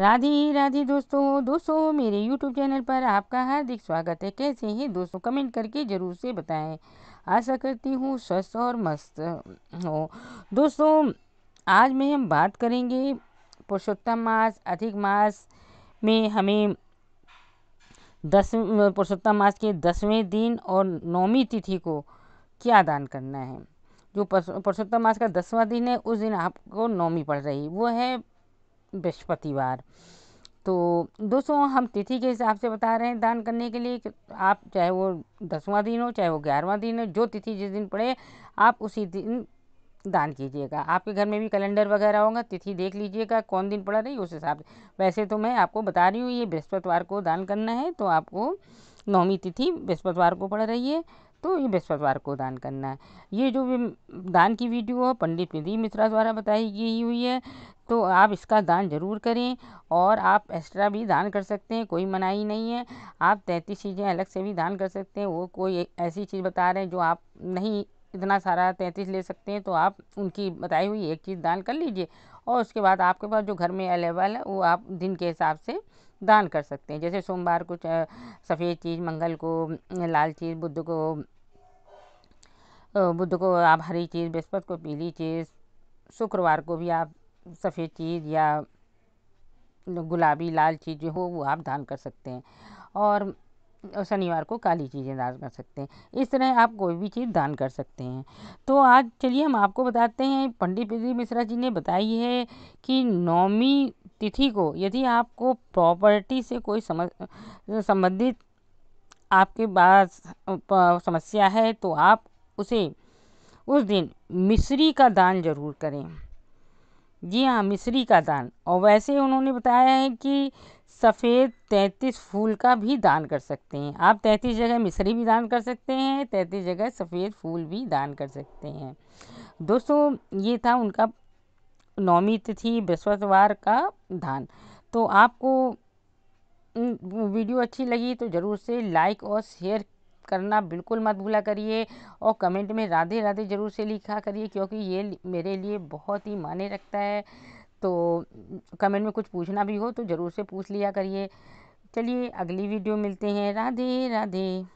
राधे राधे दोस्तों दोस्तों मेरे यूट्यूब चैनल पर आपका हार्दिक स्वागत है कैसे हैं दोस्तों कमेंट करके ज़रूर से बताएं आशा करती हूँ स्वस्थ और मस्त हो दोस्तों आज में हम बात करेंगे पुरुषोत्तम मास अधिक मास में हमें दस पुरुषोत्तम मास के दसवें दिन और नौवीं तिथि को क्या दान करना है जो पुरुषोत्तम मास का दसवां दिन है उस दिन आपको नौमी पड़ रही वो है बृहस्पतिवार तो दोस्तों हम तिथि के हिसाब से बता रहे हैं दान करने के लिए कि आप चाहे वो दसवां दिन हो चाहे वो ग्यारहवा दिन हो जो तिथि जिस दिन पड़े आप उसी दिन दान कीजिएगा आपके घर में भी कैलेंडर वगैरह होगा तिथि देख लीजिएगा कौन दिन पड़ा रही उस हिसाब से वैसे तो मैं आपको बता रही हूँ ये बृहस्पतिवार को दान करना है तो आपको नौवीं तिथि बृहस्पतिवार को पड़ रही है तो ये बृहस्पतिवार को दान करना है ये जो दान की वीडियो है पंडित प्रदीप मिश्रा द्वारा बताई गई हुई है तो आप इसका दान ज़रूर करें और आप एक्स्ट्रा भी दान कर सकते हैं कोई मनाही नहीं है आप तैंतीस चीज़ें अलग से भी दान कर सकते हैं वो कोई ऐसी चीज़ बता रहे हैं जो आप नहीं इतना सारा तैंतीस ले सकते हैं तो आप उनकी बताई हुई एक चीज़ दान कर लीजिए और उसके बाद आपके पास जो घर में अवेलेबल है वो आप दिन के हिसाब से दान कर सकते हैं जैसे सोमवार को सफ़ेद चीज़ मंगल को लाल चीज़ बुध को बुध को आप हरी चीज़ बृहस्पति को पीली चीज़ शुक्रवार को भी आप सफ़ेद चीज़ या गुलाबी लाल चीज़ जो हो वो आप दान कर सकते हैं और शनिवार को काली चीज़ें दान कर सकते हैं इस तरह आप कोई भी चीज़ दान कर सकते हैं तो आज चलिए हम आपको बताते हैं पंडित प्रदीप मिश्रा जी ने बताई है कि नौमी तिथि को यदि आपको प्रॉपर्टी से कोई संबंधित आपके पास समस्या है तो आप उसे उस दिन मिश्री का दान ज़रूर करें जी हाँ मिश्री का दान और वैसे उन्होंने बताया है कि सफ़ेद तैंतीस फूल का भी दान कर सकते हैं आप तैंतीस जगह मिश्री भी दान कर सकते हैं तैंतीस जगह सफ़ेद फूल भी दान कर सकते हैं दोस्तों ये था उनका नौमी तिथि बृहस्पतिवार का दान तो आपको वीडियो अच्छी लगी तो ज़रूर से लाइक और शेयर करना बिल्कुल मत भूला करिए और कमेंट में राधे राधे ज़रूर से लिखा करिए क्योंकि ये मेरे लिए बहुत ही माने रखता है तो कमेंट में कुछ पूछना भी हो तो ज़रूर से पूछ लिया करिए चलिए अगली वीडियो मिलते हैं राधे राधे